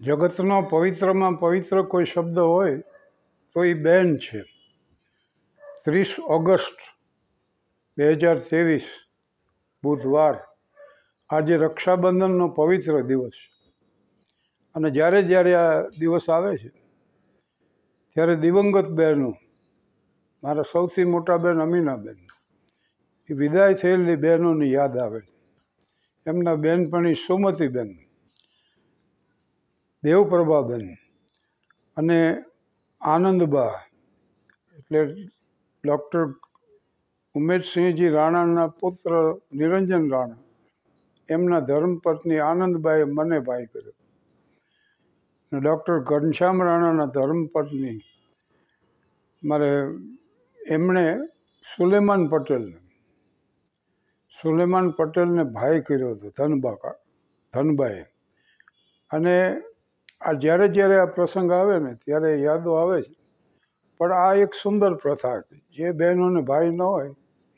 જગતનો પવિત્રમાં પવિત્ર કોઈ શબ્દ હોય તો એ બેન છે ત્રીસ ઓગસ્ટ બે હજાર ત્રેવીસ બુધવાર આજે રક્ષાબંધનનો પવિત્ર દિવસ અને જ્યારે જ્યારે આ દિવસ આવે છે ત્યારે દિવંગત બહેનો મારા સૌથી મોટા બહેન અમીનાબેન એ વિદાય થયેલી બહેનોની યાદ આવે એમના બહેનપણી સુમતીબેન દેવપ્રભાબેન અને આનંદબા એટલે ડૉક્ટર ઉમેશસિંહજી રાણાના પુત્ર નિરંજન રાણા એમના ધર્મપત્ની આનંદબાએ મને ભાઈ કર્યો અને ડૉક્ટર ઘનશ્યામ રાણાના ધર્મપત્ની મારે એમણે સુલેમાન પટેલને સુલેમાન પટેલને ભાઈ કર્યો હતો ધનબાકા ધનબાએ અને આ જ્યારે જ્યારે આ પ્રસંગ આવે ને ત્યારે યાદો આવે છે પણ આ એક સુંદર પ્રથા જે બહેનોને ભાઈ ન હોય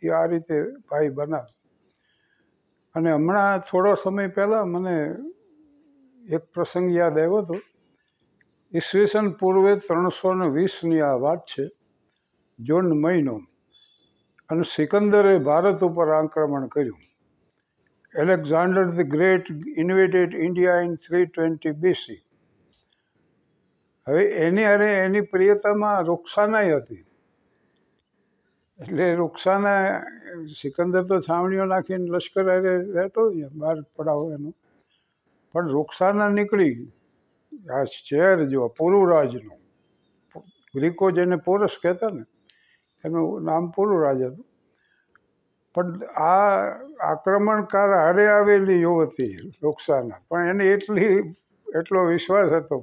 એ આ રીતે ભાઈ બનાવે અને હમણાં થોડો સમય પહેલાં મને એક પ્રસંગ યાદ આવ્યો હતો ઈસવીસન પૂર્વે ત્રણસો ને વીસની આ વાત છે જૂન મહિનો અને સિકંદરે ભારત ઉપર આક્રમણ કર્યું Alexander the great invaded India in three twenty BC હવે એની અરે એની પ્રિયતામાં રૂક્ષાનાય હતી એટલે રૂક્ષાના સિકંદર તો છાવણીઓ નાખીને લશ્કર અરે રહેતો બહાર પડાવો એનું પણ રૂક્ષાના નીકળી આ શહેર જો પુરુરાજનું ગ્રીકો જેને પોરસ કહેતા ને એનું નામ પુરુરાજ હતું પણ આ આક્રમણકાર હારે આવેલી યુવતી રૂક્ષાના પણ એને એટલી એટલો વિશ્વાસ હતો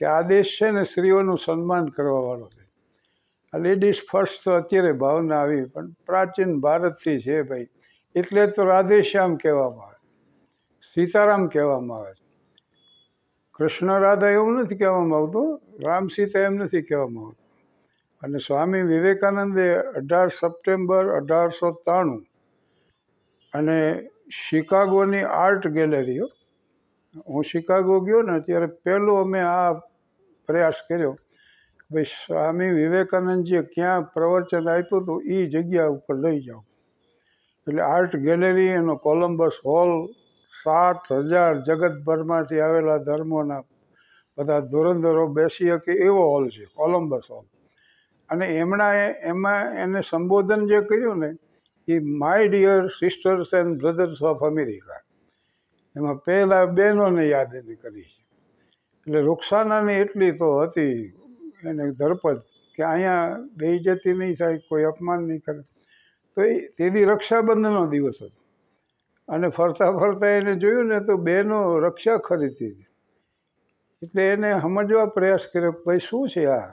કે આ દેશ છે ને સ્ત્રીઓનું સન્માન કરવાવાળો છે આ લેડીઝ ફર્સ્ટ તો અત્યારે ભાવના આવી પણ પ્રાચીન ભારતથી છે ભાઈ એટલે તો રાધેશ્યામ કહેવામાં આવે સીતારામ કહેવામાં આવે કૃષ્ણ રાધા એવું નથી કહેવામાં આવતું રામ સીતા એમ નથી કહેવામાં આવતું અને સ્વામી વિવેકાનંદે અઢાર સપ્ટેમ્બર અઢારસો ત્રાણું અને શિકાગોની આર્ટ ગેલેરીઓ હું શિકાગો ગયો ને ત્યારે પહેલો અમે આ પ્રયાસ કર્યો ભાઈ સ્વામી વિવેકાનંદજીએ ક્યાં પ્રવચન આપ્યું હતું એ જગ્યા ઉપર લઈ જાઓ એટલે આર્ટ ગેલેરી એનો કોલમ્બસ હોલ સાત હજાર જગતભરમાંથી આવેલા ધર્મોના બધા ધોરંધરો બેસી શકે એવો હોલ છે કોલમ્બસ હોલ અને એમણાએ એમાં એને સંબોધન જે કર્યું ને એ my dear sisters and brothers of America એમાં પહેલાં બહેનોને યાદ એની કરી એટલે રોક્ષાનાની એટલી તો હતી એને ધરપત કે અહીંયા બેઇજતી નહીં થાય કોઈ અપમાન નહીં કરે તો એ તેની રક્ષાબંધનનો દિવસ હતો અને ફરતા ફરતા એને જોયું ને તો બહેનો રક્ષા ખરીદતી હતી એટલે એને સમજવા પ્રયાસ કર્યો કે ભાઈ શું છે આ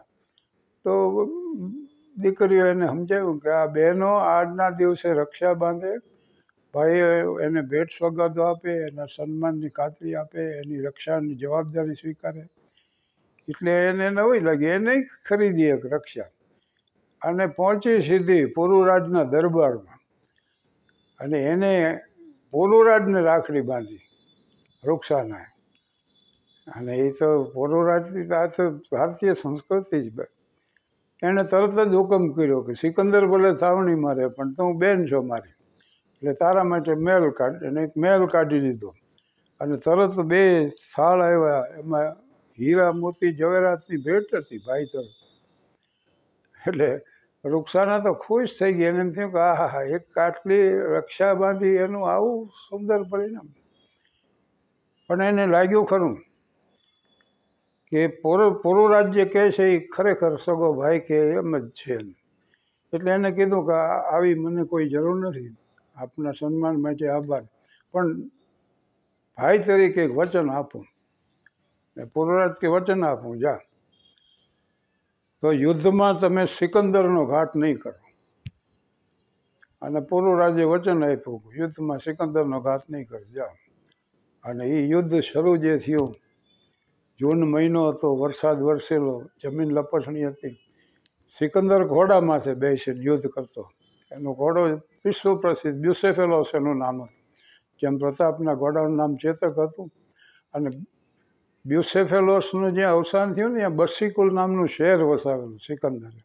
તો દીકરીઓ એને સમજાવ્યું કે આ બહેનો આજના દિવસે રક્ષા બાંધે ભાઈઓ એને ભેટ સોગાદો આપે એના સન્માનની ખાતરી આપે એની રક્ષાની જવાબદારી સ્વીકારે એટલે એને નવી લાગે એને ખરીદી એક રક્ષા અને પહોંચી સીધી પોરુરાજના દરબારમાં અને એને પોરુરાજને રાખડી બાંધી રૂક્ષાનાએ અને એ તો તો આ તો ભારતીય સંસ્કૃતિ જ એણે તરત જ હુકમ કર્યો કે સિકંદર ભલે સાવણી મારે પણ તું બેન છો મારી એટલે તારા માટે મેલ કાઢ એને એક મેલ કાઢી દીધો અને તરત બે સાળ આવ્યા એમાં હીરા મોતી જવેરાતની ભેટ હતી ભાઈ તરફ એટલે રૂક્ષાના તો ખુશ થઈ ગયા એને એમ થયું કે આ હા એક કાટલી રક્ષા બાંધી એનું આવું સુંદર પરિણામ પણ એને લાગ્યું ખરું કે પૂરો પૂરું રાજ્ય કહે છે એ ખરેખર સગો ભાઈ કે એમ જ છે એટલે એને કીધું કે આવી મને કોઈ જરૂર નથી આપના સન્માન માટે આભાર પણ ભાઈ તરીકે એક વચન આપું પૂર્વરાજ કે વચન આપું જા તો યુદ્ધમાં તમે સિકંદરનો ઘાટ નહીં કરો અને પૂર્વરાજે વચન આપ્યું યુદ્ધમાં સિકંદરનો ઘાત નહીં કરો જા અને એ યુદ્ધ શરૂ જે થયું જૂન મહિનો હતો વરસાદ વરસેલો જમીન લપસણી હતી સિકંદર ઘોડા માથે બેસીને યુદ્ધ કરતો એનો ઘોડો વિશ્વ પ્રસિદ્ધ બ્યુસેફેલોસ એનું નામ હતું જેમ પ્રતાપના ઘોડાનું નામ ચેતક હતું અને બ્યુસેફેલોસનું જ્યાં અવસાન થયું ને ત્યાં બસ્સીકુલ નામનું શહેર વસાવેલું સિકંદરે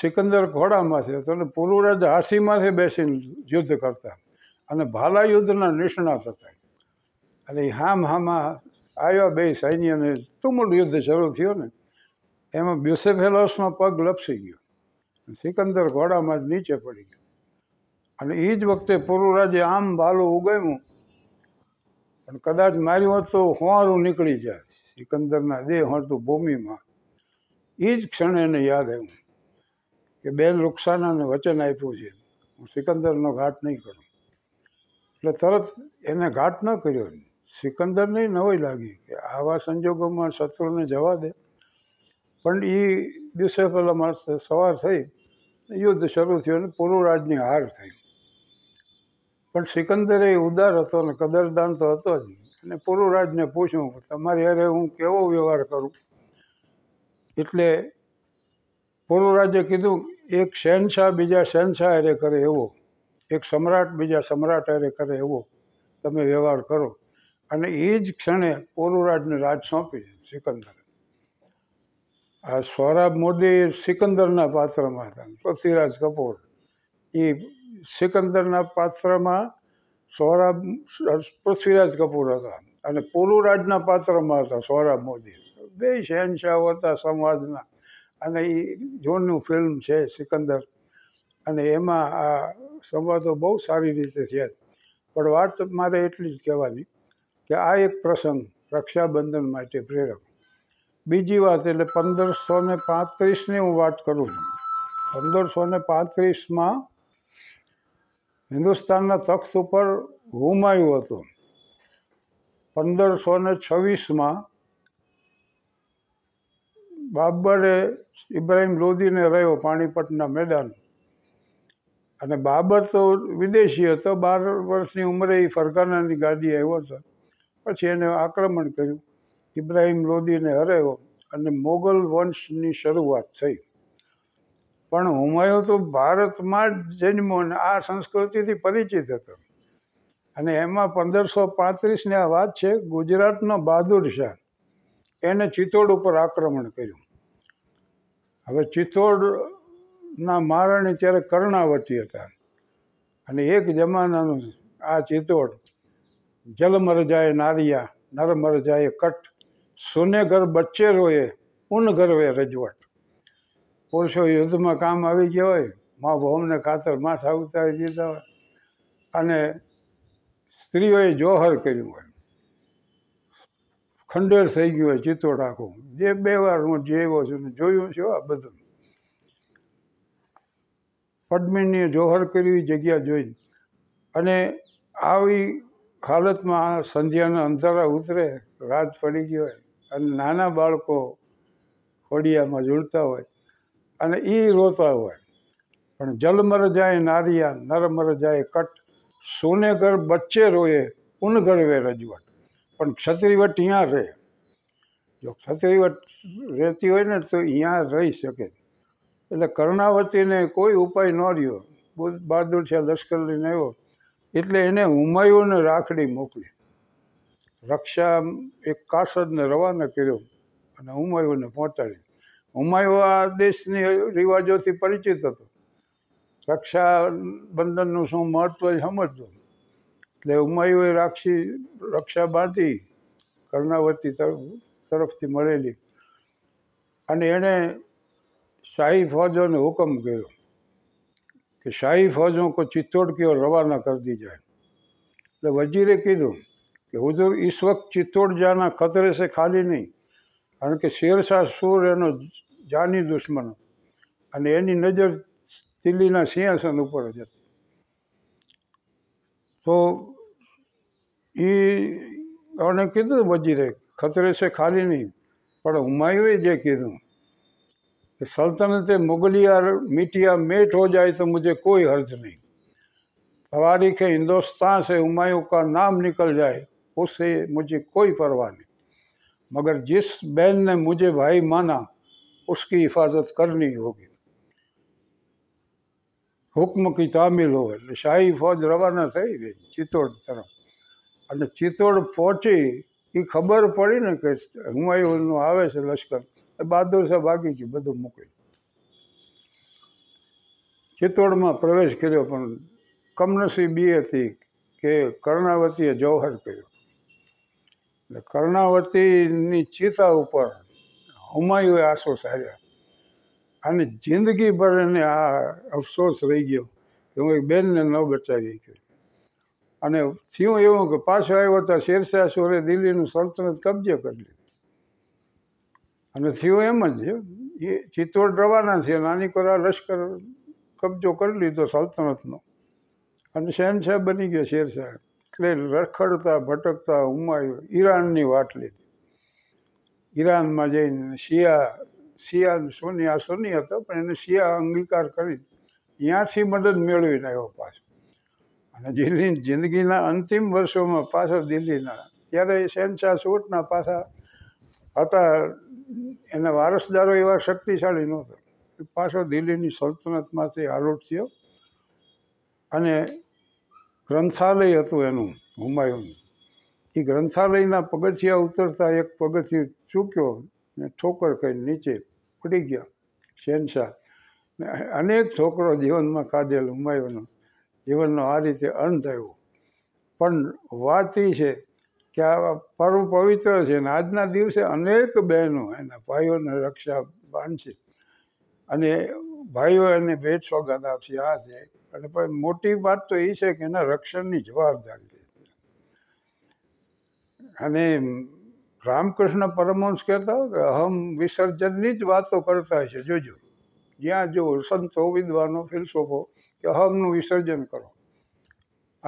સિકંદર ઘોડામાં છે તો પુરુરાજ હાસીમાંથી બેસીને યુદ્ધ કરતા અને ભાલા યુદ્ધના નિષ્ણાત હતા અને હામ હામાં આવ્યા બે સૈન્યને તુમુલ યુદ્ધ શરૂ થયો ને એમાં બ્યુસેફેલોસનો પગ લપસી ગયો સિકંદર ઘોડામાં જ નીચે પડી ગયો અને એ જ વખતે પુરુરાજે આમ ભાલું ઉગામ્યું પણ કદાચ મારી હોત તો હોવારું નીકળી જાય સિકંદરના દેહ હતું ભૂમિમાં એ જ ક્ષણે એને યાદ આવ્યું કે બેન રુકસાનાને વચન આપ્યું છે હું સિકંદરનો ઘાટ નહીં કરું એટલે તરત એને ઘાટ ન કર્યો સિકંદરને નવાઈ લાગી કે આવા સંજોગોમાં શત્રુને જવા દે પણ એ દિવસે પહેલાં માણસ સવાર થઈ યુદ્ધ શરૂ થયું અને પુરુરાજની હાર થઈ પણ સિકંદરે ઉદાર હતો અને કદરદાન તો હતો જ અને પુરુરાજને પૂછ્યું તમારી અરે હું કેવો વ્યવહાર કરું એટલે પુરુરાજે કીધું એક શહેનશાહ બીજા શહેનશાહ અરે કરે એવો એક સમ્રાટ બીજા સમ્રાટ અરે કરે એવો તમે વ્યવહાર કરો અને એ જ ક્ષણે પોરુરાજને રાજ સોંપી સિકંદર આ સૌરભ મોદી સિકંદરના પાત્રમાં હતા પૃથ્વીરાજ કપૂર એ સિકંદરના પાત્રમાં સૌરભ પૃથ્વીરાજ કપૂર હતા અને પોલુરાજના પાત્રમાં હતા સૌરભ મોદી બે શહેનશાહ હતા સંવાદના અને એ જોનનું ફિલ્મ છે સિકંદર અને એમાં આ સંવાદો બહુ સારી રીતે થયા પણ વાત મારે એટલી જ કહેવાની કે આ એક પ્રસંગ રક્ષાબંધન માટે પ્રેરક બીજી વાત એટલે પંદરસો ને પાંત્રીસની હું વાત કરું છું પંદરસો ને પાંત્રીસમાં હિન્દુસ્તાનના તખ્ત ઉપર હુમાયું હતું પંદરસો ને છવ્વીસમાં બાબરે ઇબ્રાહિમ લોદીને રહ્યો પાણીપટના મેદાન અને બાબર તો વિદેશી હતો બાર વર્ષની ઉંમરે એ ફરકાનાની ગાડી આવ્યો હતો પછી એને આક્રમણ કર્યું ઇબ્રાહિમ લોદીને હરાવ્યો અને મોગલ વંશની શરૂઆત થઈ પણ હુમાયો તો ભારતમાં જ જન્મો અને આ સંસ્કૃતિથી પરિચિત હતો અને એમાં પંદરસો પાંત્રીસની આ વાત છે ગુજરાતનો બહાદુર શાહ એને ચિત્તોડ ઉપર આક્રમણ કર્યું હવે ચિત્તોડના મારણે ત્યારે કર્ણાવતી હતા અને એક જમાનાનું આ ચિત્તોડ જલમરજાએ નારિયા નરમરજાએ કટ સુને ઘર બચ્ચે રોએ ઉન ગરવે રજવટ પુરુષો યુદ્ધમાં કામ આવી ગયા હોય મા ભવને ખાતર માથા ઉતારી દીધા હોય અને સ્ત્રીઓએ જોહર કર્યું હોય ખંડેર થઈ ગયું હોય ચિત્તો આખું જે બે વાર હું જેવો છું જોયું છે આ બધું પદ્મિનીએ જોહર કરવી જગ્યા જોઈ અને આવી હાલતમાં સંધ્યાના અંધારા ઉતરે રાત પડી ગયો હોય અને નાના બાળકો ખોડિયામાં ઝૂલતા હોય અને એ રોતા હોય પણ જલમર જાય નારિયા નરમર જાય કટ સોને ઘર બચ્ચે રોયે ઉન ગરવે રજવટ પણ ક્ષત્રિવટ અહીંયા રહે જો ક્ષત્રિવટ રહેતી હોય ને તો અહીંયા રહી શકે એટલે કર્ણાવતીને કોઈ ઉપાય ન રહ્યો બહાદુર શાહ લશ્કર લઈને આવ્યો એટલે એને હુમાયુને રાખડી મોકલી રક્ષા એક કાસદને રવાના કર્યો અને હુમાયુને પહોંચાડી હુમાયુ આ દેશની રિવાજોથી પરિચિત હતો રક્ષા બંધનનું શું મહત્ત્વ સમજતો એટલે હુમાયુએ રાખી રક્ષા બાંધી કર્ણાવતી તરફથી મળેલી અને એણે શાહી ફોજોને હુકમ કર્યો કે શાહી ફોજો કોઈ ચિત્તોડ કયો રવાના કરી દી જાય એટલે વજીરે કીધું કે હુજુર ઈસ વખત ચિત્તોડ જાના ખતરે છે ખાલી નહીં કારણ કે શેરશાહ સુર એનો જાની દુશ્મન હતો અને એની નજર દિલ્હીના સિંહાસન ઉપર જ હતી તો એ અને કીધું વજીરે ખતરે છે ખાલી નહીં પણ હુમાયુએ જે કીધું કે સલ્તનતે મુગલિયા મીટિયા મેટ હો જાય તો મુજે કોઈ હર્જ નહીં તવારીખે હિન્દોસ્તાન છે હુમાયુ કા નામ નિકલ જાય उसे मुझे कोई परवाह नहीं मगर जिस बहन ने मुझे भाई माना उसकी हिफाजत करनी होगी હુકમ કી તામિલ હોય એટલે શાહી ફોજ રવાના થઈ ગઈ ચિત્તોડ તરફ અને ચિત્તોડ પહોંચી એ ખબર પડી ને કે હુમાયુનું આવે છે લશ્કર એ બહાદુર સાહેબ ભાગી ગયું બધું મૂકી ચિત્તોડમાં પ્રવેશ કર્યો પણ કમનસીબી હતી કે કર્ણાવતીએ જૌહર કર્યો એટલે કર્ણાવતીની ચિતા ઉપર હુમાયુએ આંસુ સાર્યા અને જિંદગીભર એને આ અફસોસ રહી ગયો કે હું એક બેનને ન બચાવી શક્યો અને થયું એવું કે પાછો આવ્યો તો શેરશાહ સુરે દિલ્હીનું સલ્તનત કબજે કરી લીધું અને થયું એમ જ એ ચિત્તોડ રવાના છે નાની કોરા લશ્કર કબજો કરી લીધો સલ્તનતનો અને શહેનશાહ બની ગયો શેરશાહ એટલે રખડતા ભટકતા હુમાયુ ઈરાનની વાટ લીધી ઈરાનમાં જઈને શિયા શિયા સોનિયા સોની હતો પણ એને શિયા અંગીકાર કરી ત્યાંથી મદદ મેળવીને આવ્યો પાછો અને દિલ્હી જિંદગીના અંતિમ વર્ષોમાં પાછો દિલ્હીના ત્યારે શહેનશાહ સૂટના પાછા હતા એના વારસદારો એવા શક્તિશાળી નહોતો પાછો દિલ્હીની સલ્તનતમાંથી આલોટ થયો અને ગ્રંથાલય હતું એનું હુમાયુનું એ ગ્રંથાલયના પગથિયા ઉતરતા એક પગથિયું ચૂક્યો ને ઠોકર ખાઈને નીચે પડી ગયા શહેનશાહ ને અનેક છોકરો જીવનમાં કાઢેલ હુમાયુનો જીવનનો આ રીતે અંત થયો પણ વાત એ છે કે આ પર્વ પવિત્ર છે ને આજના દિવસે અનેક બહેનો એના ભાઈઓને રક્ષા બાંધશે અને ભાઈઓ એને ભેટ સોગાદ આપશે આ છે અને પણ મોટી વાત તો એ છે કે એના રક્ષણની જવાબદારી અને રામકૃષ્ણ પરમહંસ કહેતા કે અહમ વિસર્જનની જ વાતો કરતા છે જોજો જ્યાં જો સંતો વિદ્વાનો ફિલસોફો કે અહમનું વિસર્જન કરો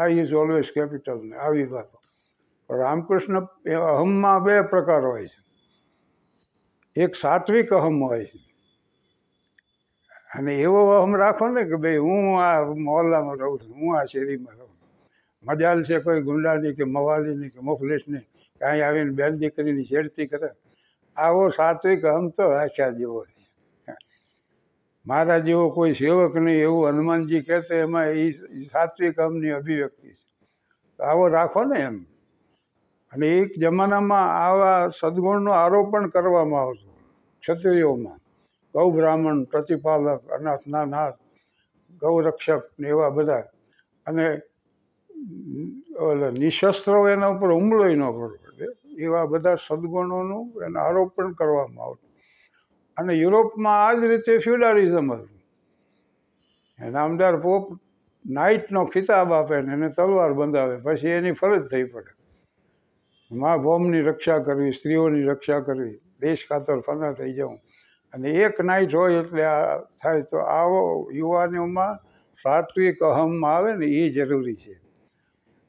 આ ઇઝ ઓલવેઝ કેપિટલ ને આવી વાતો રામકૃષ્ણ અહમમાં બે પ્રકાર હોય છે એક સાત્વિક અહમ હોય છે અને એવો અહમ રાખો ને કે ભાઈ હું આ મોહલ્લામાં રહું છું હું આ શેરીમાં રહું મજાલ છે કોઈ ગુંડાની કે મવાલીની કે મુફલિસની કે આવીને બેન દીકરીની છેડતી કરે આવો સાત્વિક અહમ તો આખ્યા જેવો છે મારા જેવો કોઈ સેવક નહીં એવું હનુમાનજી કહેતો એમાં એ સાત્વિક અહમની અભિવ્યક્તિ છે આવો રાખો ને એમ અને એક જમાનામાં આવા સદગુણનો આરોપણ કરવામાં આવતું ક્ષત્રિયોમાં ગૌ બ્રાહ્મણ પ્રતિપાલક અનાથના નાથ ગૌરક્ષક ને એવા બધા અને ઓલા નિશસ્ત્રો એના ઉપર હુમલો ન કરવો એવા બધા સદગુણોનું એને આરોપણ કરવામાં આવતું અને યુરોપમાં આ જ રીતે ફ્યુડાલિઝમ હતું એ નામદાર પોપ નાઇટનો ખિતાબ આપે ને એને તલવાર બંધાવે પછી એની ફરજ થઈ પડે મા ભોમની રક્ષા કરવી સ્ત્રીઓની રક્ષા કરવી દેશ ખાતર ફના થઈ જવું અને એક નાઈટ હોય એટલે આ થાય તો આવો યુવાનોમાં સાત્વિક અહમ આવે ને એ જરૂરી છે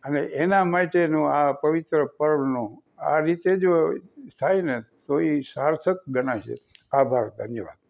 અને એના માટેનું આ પવિત્ર પર્વનું આ રીતે જો થાય ને તો એ સાર્થક ગણાય છે આભાર ધન્યવાદ